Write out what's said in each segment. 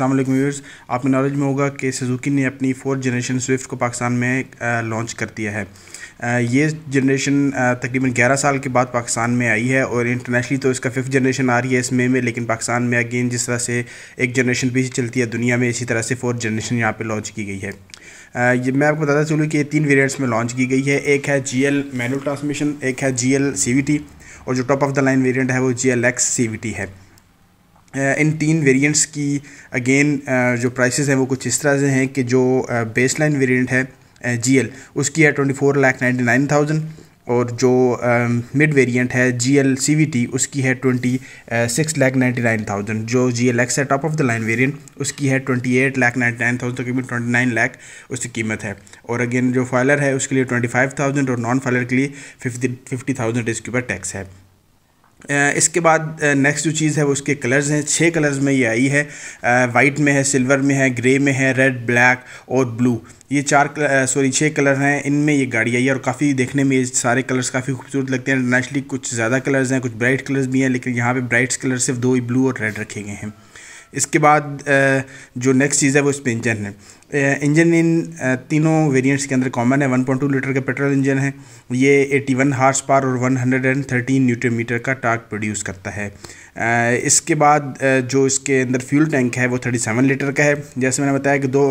असलम व्यवर्स आपको नॉलेज में होगा कि सुजुकी ने अपनी फोर्थ जनरेशन स्विफ्ट को पाकिस्तान में लॉन्च कर दिया है ये जनरेशन तकरीबन 11 साल के बाद पाकिस्तान में आई है और इंटरनेशनली तो इसका फिफ्थ जनरेशन आ रही है इस मई में लेकिन पाकिस्तान में अगेन जिस तरह से एक जनरेशन पीछे चलती है दुनिया में इसी तरह से फोर्थ जनरेशन यहाँ पर लॉन्च की गई है ये मैं आपको बताता चलूँ कि ये तीन वेरियंट्स में लॉन्च की गई है एक है जी एल मैनुअल ट्रांसमिशन एक है G L C V T और जो top of the line variant है वो G L X C V T है इन तीन वेरिएंट्स की अगेन जो प्राइसेस हैं वो कुछ इस तरह से हैं कि जो बेस लाइन वेरियंट है जी उसकी है twenty four lakh ninety nine thousand और जो मिड वेरिएंट है G L C V T उसकी है twenty six lakh ninety nine thousand जो जी एल एक्स है top of the line variant उसकी है twenty eight lakh ninety nine thousand तकरीबन ट्वेंटी नाइन लैख उसकी कीमत है और अगेन जो फाइलर है उसके लिए ट्वेंटी फाइव थाउजेंड और नॉन फाइलर के लिए फिफ्टी फिफ्टी थाउजेंड इसके ऊपर टैक्स है इसके बाद नेक्स्ट जो चीज़ है वो उसके कलर्स हैं छः कलर्स में ये आई है वाइट में है सिल्वर में है ग्रे में है रेड ब्लैक और ब्लू ये चार सॉरी छः कलर हैं इनमें ये गाड़ी आई है और काफ़ी देखने में ये सारे कलर्स काफ़ी खूबसूरत लगते हैं नेचुरली कुछ ज़्यादा कलर्स हैं कुछ ब्राइट कलर्स भी हैं लेकिन यहाँ पे ब्राइट्स कलर सिर्फ दो ही ब्लू और रेड रखे गए हैं इसके बाद जो नेक्स्ट चीज़ है वो इसमें पर इंजन है इंजन इन तीनों वेरिएंट्स के अंदर कॉमन है 1.2 लीटर का पेट्रोल इंजन है ये 81 हार्स पार और 113 हंड्रेड मीटर का टार्क प्रोड्यूस करता है इसके बाद जो इसके अंदर फ्यूल टैंक है वो 37 लीटर का है जैसे मैंने बताया कि दो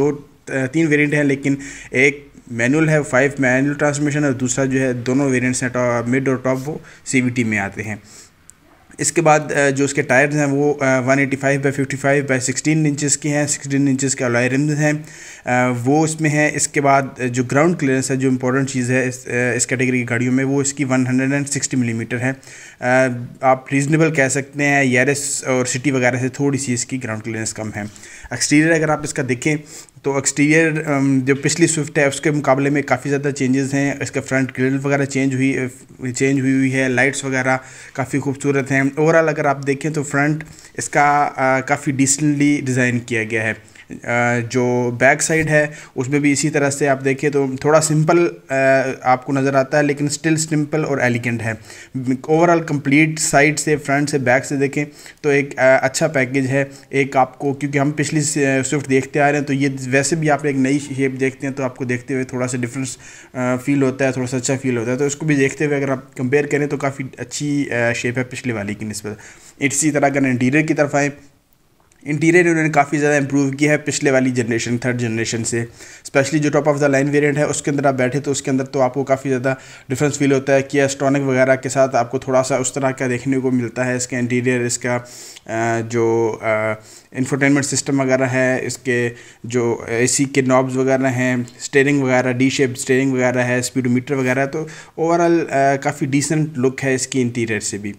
दो तीन वेरिएंट हैं लेकिन एक मैनुअल है फाइव मैनुअल ट्रांसमिशन और दूसरा जो है दोनों वेरियंट्स हैं मिड और टॉप वो सी में आते हैं इसके बाद जो इसके टायर्स हैं वो one eighty five by fifty five by sixteen inches के हैं सिक्सटीन इंचज़ के अलॉय रिम्स हैं वो इसमें हैं इसके बाद जो ग्राउंड क्लियरेंस है जो इंपॉर्टेंट चीज़ है इस, इस कैटेगरी की गाड़ियों में वो इसकी one hundred and sixty millimetre है आप रीज़नेबल कह सकते हैं यारस और सिटी वगैरह से थोड़ी सी इसकी ग्राउंड क्लियरेंस कम है एक्सटीरियर अगर आप इसका देखें तो एक्सटीरियर um, जो पिछली स्विफ्ट है उसके मुकाबले में काफ़ी ज़्यादा चेंजेस हैं इसका फ्रंट ग्रिल वगैरह चेंज हुई चेंज uh, हुई हुई है लाइट्स वगैरह काफ़ी खूबसूरत हैं ओवरऑल अगर आप देखें तो फ्रंट इसका काफ़ी डिसेंटली डिज़ाइन किया गया है जो बैक साइड है उसमें भी इसी तरह से आप देखिए तो थोड़ा सिंपल आपको नज़र आता है लेकिन स्टिल सिंपल और एलिगेंट है ओवरऑल कंप्लीट साइड से फ्रंट से बैक से देखें तो एक अच्छा पैकेज है एक आपको क्योंकि हम पिछली स्विफ्ट देखते आ रहे हैं तो ये वैसे भी आप एक नई शेप देखते हैं तो आपको देखते हुए थोड़ा सा डिफरेंस फील होता है थोड़ा सा अच्छा फील होता है तो इसको भी देखते हुए अगर आप कंपेयर करें तो काफ़ी अच्छी शेप है पिछले वाले की नस्बत इसी तरह अगर इंटीरियर की तरफ आएँ इंटीरियर इन्होंने काफ़ी ज़्यादा इंप्रूव किया है पिछले वाली जनरेशन थर्ड जनरेशन से स्पेशली जो top of the line variant है उसके अंदर आप बैठे तो उसके अंदर तो आपको काफ़ी ज़्यादा डिफरेंस फील होता है कि एस्ट्रॉनिक वगैरह के साथ आपको थोड़ा सा उस तरह का देखने को मिलता है इसका इंटीरियर इसका जो इंफोटेनमेंट सिस्टम वगैरह है इसके जो ए के नॉब्स वगैरह हैं स्टेयरिंग वगैरह डी शेप स्टेयरिंग वगैरह है स्पीडोमीटर वगैरह तो ओवरऑल काफ़ी डिसेंट लुक है इसकी इंटीरियर से भी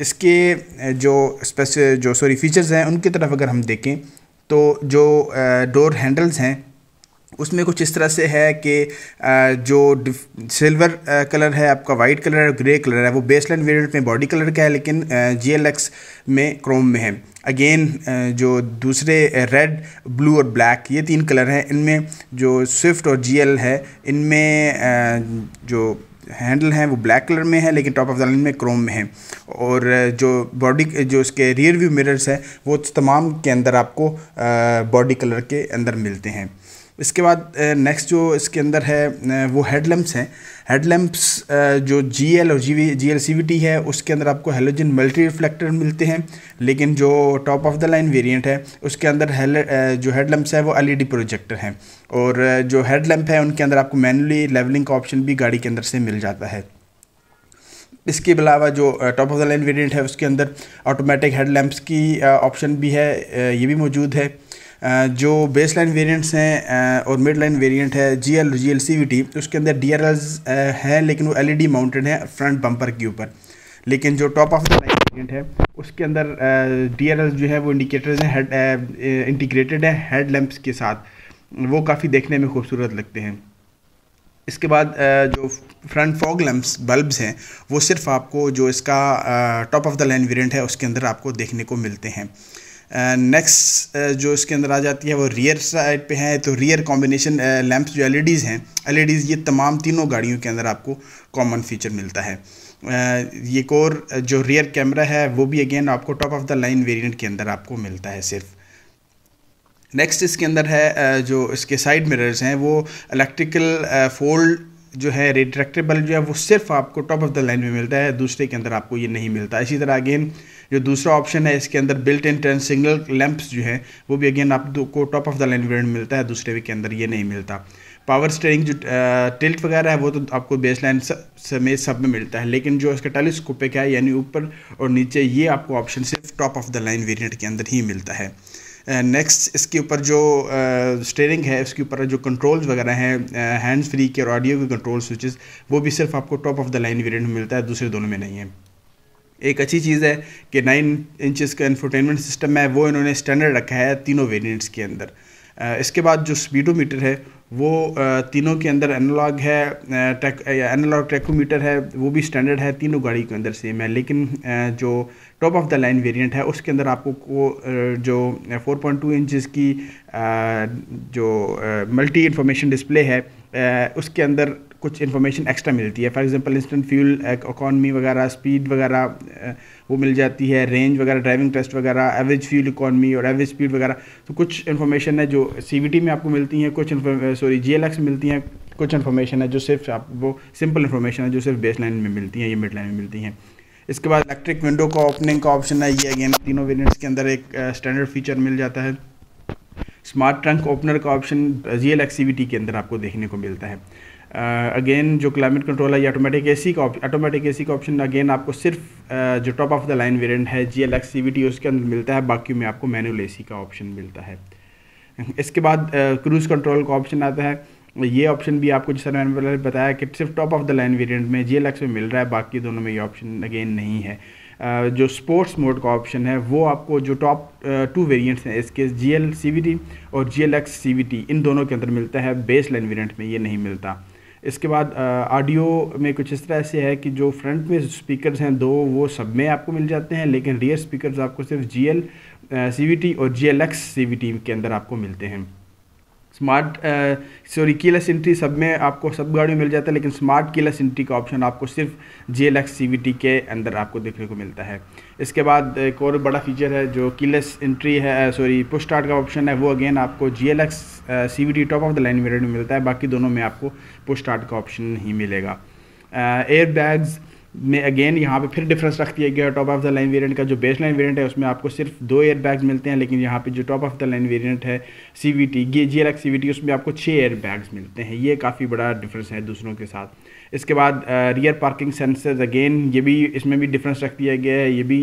इसके जो स्पेस जो सॉरी फीचर्स हैं उनकी तरफ अगर हम देखें तो जो डोर हैंडल्स हैं उसमें कुछ इस तरह से है कि जो सिल्वर कलर है आपका वाइट कलर है ग्रे कलर है वो बेसलाइन वेरिएंट में बॉडी कलर का है लेकिन जी में क्रोम में है अगेन जो दूसरे रेड ब्लू और ब्लैक ये तीन कलर हैं इनमें जो स्विफ्ट और जीएल है इनमें जो हैंडल हैं वो ब्लैक कलर में है लेकिन टॉप ऑफ द लाइन में क्रोम में है और जो बॉडी जो इसके रियर व्यू मिरर्स हैं वो तमाम के अंदर आपको बॉडी कलर के अंदर मिलते हैं इसके बाद नेक्स्ट जो इसके अंदर है वो हेडलैम्प्स हैं हेडलैम्प्स जो जी एल और G V G L C V T है उसके अंदर आपको हेलोजन मल्टी रिफ्लेक्टर मिलते हैं लेकिन जो top of the line variant है उसके अंदर जो जो हेडलैम्प्स है वो एल ई डी प्रोजेक्टर हैं और जो हेडलैम्प है उनके अंदर आपको मैनुअली लेवलिंग का ऑप्शन भी गाड़ी के अंदर से मिल जाता है इसके अलावा जो top of the line variant है उसके अंदर ऑटोमेटिक हेडलैम्प्स की ऑप्शन भी है ये भी मौजूद है जो बेस लाइन वेरियंट्स हैं और मिड लाइन वेरियंट है G L G L C V T उसके अंदर डी आर एल्स हैं लेकिन वो एल ई डी माउंटेड है फ्रंट बम्पर के ऊपर लेकिन जो top of the line variant है उसके अंदर डी आर एल जो है वो इंडिकेटर्स हैं इंटीग्रेटेड हैं हेड लैम्प्स के साथ वो काफ़ी देखने में खूबसूरत लगते हैं इसके बाद जो फ्रंट फॉग लैम्प्स बल्ब्स हैं वो सिर्फ आपको जो इसका top of the line variant है उसके अंदर आपको देखने को मिलते हैं नेक्स्ट uh, जो इसके अंदर आ जाती है वो रियर साइड पे है तो रियर कॉम्बिनेशन लैंप्स जो एलईडीज़ e हैं एलईडीज़ e ये तमाम तीनों गाड़ियों के अंदर आपको कॉमन फीचर मिलता है uh, ये कोर uh, जो रियर कैमरा है वो भी अगेन आपको top of the line variant के अंदर आपको मिलता है सिर्फ नेक्स्ट इसके अंदर है जो इसके साइड मिरर्स हैं वो इलेक्ट्रिकल फोल्ड जो है रिट्रैक्टेबल जो है वो सिर्फ आपको टॉप ऑफ द लाइन में मिलता है दूसरे के अंदर आपको ये नहीं मिलता इसी तरह अगेन जो दूसरा ऑप्शन है इसके अंदर built in turn signal lamps जो है वो भी अगेन आपको top of the line variant मिलता है दूसरे के अंदर ये नहीं मिलता पावर स्टेयरिंग जो टिल्ट वगैरह है वो तो आपको बेस लाइन समेत सब में मिलता है लेकिन जो इसका टेलीस्कोपिक है यानी ऊपर और नीचे ये आपको ऑप्शन सिर्फ top of the line variant के अंदर ही मिलता है नेक्स्ट uh, इसके ऊपर जो स्टेयरिंग uh, है इसके ऊपर जो कंट्रोल्स वगैरह हैं हैंड्स uh, फ्री के और ऑडियो के कंट्रोल स्विचेस वो भी सिर्फ आपको top of the line variant में मिलता है दूसरे दोनों में नहीं है एक अच्छी चीज़ है कि नाइन इंचज़ का इन्फोटेनमेंट सिस्टम है वो इन्होंने स्टैंडर्ड रखा है तीनों वेरियंट्स के अंदर इसके बाद जो स्पीडोमीटर है वो तीनों के अंदर एनालॉग है ट्रैक एनालॉग ट्रैकोमीटर है वो भी स्टैंडर्ड है तीनों गाड़ी के अंदर सेम है लेकिन जो top of the line variant है उसके अंदर आपको को जो 4.2 पॉइंट की जो मल्टी इंफॉर्मेशन डिस्प्ले है उसके अंदर कुछ इन्फॉर्मेशन एक्स्ट्रा मिलती है for example instant fuel economy वगैरह स्पीड वगैरह eh, वो मिल जाती है रेंज वगैरह ड्राइविंग टेस्ट वगैरह एवरेज फ्यूल इकोनॉमी और एवरेज स्पीड वगैरह तो कुछ इन्फॉर्मेशन है जो सी में आपको मिलती हैं कुछ सॉरी जी में मिलती हैं कुछ इन्फॉर्मेशन है जो सिर्फ आप वो सिंपल इन्फॉर्मेशन है जो सिर्फ बेस लाइन में मिलती हैं या मिड लाइन में मिलती हैं इसके बाद इलेक्ट्रिक विंडो का ओपनिंग का ऑप्शन है ये अगेन तीनों वेरियंट्स के अंदर एक स्टैंडर्ड eh, फीचर मिल जाता है स्मार्ट ट्रंक ओपनर का ऑप्शन जी एल के अंदर आपको देखने को मिलता है अगेन uh, जो क्लाइमेट कंट्रोल है ये ऑटोमेटिक एसी का ऑटोमेटिक एसी का ऑप्शन अगेन आपको सिर्फ uh, जो top of the line variant है G L X C V T उसके अंदर मिलता है बाकी में आपको मैनुअल एसी का ऑप्शन मिलता है इसके बाद क्रूज़ uh, कंट्रोल का ऑप्शन आता है ये ऑप्शन भी आपको तरह मैंने बताया कि सिर्फ top of the line variant में जी एल एक्स में मिल रहा है बाकी दोनों में ये ऑप्शन अगेन नहीं है uh, जो स्पोर्ट्स मोड का ऑप्शन है वो आपको जो टॉप टू वेरिएंट्स हैं इसके G L C V T और G L X C V T इन दोनों के अंदर मिलता है बेस लाइन वेरिएंट में ये नहीं मिलता इसके बाद ऑडियो में कुछ इस तरह से है कि जो फ्रंट में स्पीकर्स हैं दो वो सब में आपको मिल जाते हैं लेकिन रियर स्पीकर्स आपको सिर्फ G L C V T और G L X C V T के अंदर आपको मिलते हैं स्मार्ट सॉरी कीलेस इंट्री सब में आपको सब गाड़ी में मिल जाता है लेकिन स्मार्ट कीलेस इंट्री का ऑप्शन आपको सिर्फ जी एल एक्स के अंदर आपको देखने को मिलता है इसके बाद एक और बड़ा फीचर है जो कीलेस इंट्री है सॉरी पुश स्टार्ट का ऑप्शन है वो अगेन आपको G L X top of the line variant में मिलता है बाकी दोनों में आपको पुश स्टार्ट का ऑप्शन नहीं मिलेगा एयर बैग्स में अगेन यहाँ पे फिर डिफरेंस रख दिया गया top of the line variant का जो बेस लाइन वेरिएंट है उसमें आपको सिर्फ दो एयर बैग्स मिलते हैं लेकिन यहाँ पे जो top of the line variant है सी वी टी ये G X C V T उसमें आपको छः एयर बैग्स मिलते हैं ये काफ़ी बड़ा डिफरेंस है दूसरों के साथ इसके बाद रियर पार्किंग सेंसर्स अगेन ये भी इसमें भी डिफरेंस रख दिया गया है ये भी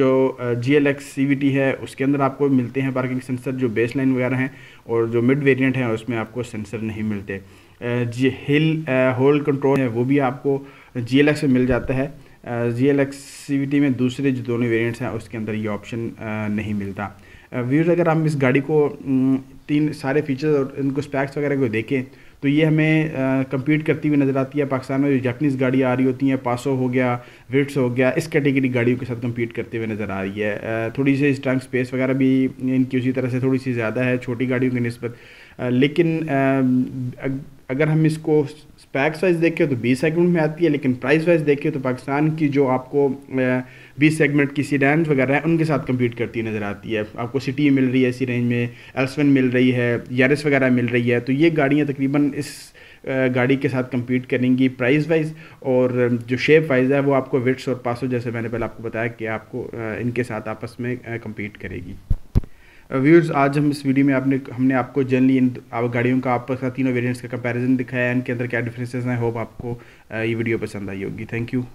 जो G L X C V T है उसके अंदर आपको मिलते हैं पार्किंग सेंसर जो बेस लाइन वगैरह हैं और जो मिड वेरियंट हैं उसमें आपको सेंसर नहीं मिलते जी हिल होल्ड कंट्रोल है वो भी आपको जी एल एक्स में मिल जाता है जी एल में दूसरे जो दोनों वेरिएंट्स हैं उसके अंदर ये ऑप्शन नहीं मिलता व्यूज़ अगर हम इस गाड़ी को तीन सारे फीचर्स और इनको स्पैक्स वगैरह को देखें तो ये हमें कम्पीट करती हुई नज़र आती है पाकिस्तान में जो जैपनीज गाड़ियाँ आ रही होती हैं पासो हो गया विट्स हो गया इस कैटेगरी गाड़ियों के साथ कंपीट करते हुए नज़र आ रही है थोड़ी सी स्ट्रांग स्पेस वगैरह भी इनकी उसी तरह से थोड़ी सी ज़्यादा है छोटी गाड़ियों की नस्बत लेकिन अगर हम इसको पैक्स वाइज देखें तो 20 सेगमेंट में आती है लेकिन प्राइस वाइज देखें तो पाकिस्तान की जो आपको 20 सेगमेंट की सी सीडान वगैरह है उनके साथ कम्पीट करती नज़र आती है आपको सिटी मिल रही है इसी रेंज में एल्सवन मिल रही है यारिस वगैरह मिल रही है तो ये गाड़ियाँ तकरीबन इस गाड़ी के साथ कम्पीट करेंगी प्राइस वाइज और जो शेप वाइज है वो आपको विट्स और पासो जैसे मैंने पहले आपको बताया कि आपको इनके साथ आपस में कम्पीट करेगी व्यूअर्स uh, आज हम इस वीडियो में आपने हमने आपको जनरली इन आप गाड़ियों का आपस का तीनों वेरिएंट्स का कंपैरिजन दिखाया है इनके अंदर क्या डिफरेंसेस हैं होप आपको uh, ये वीडियो पसंद आई होगी थैंक यू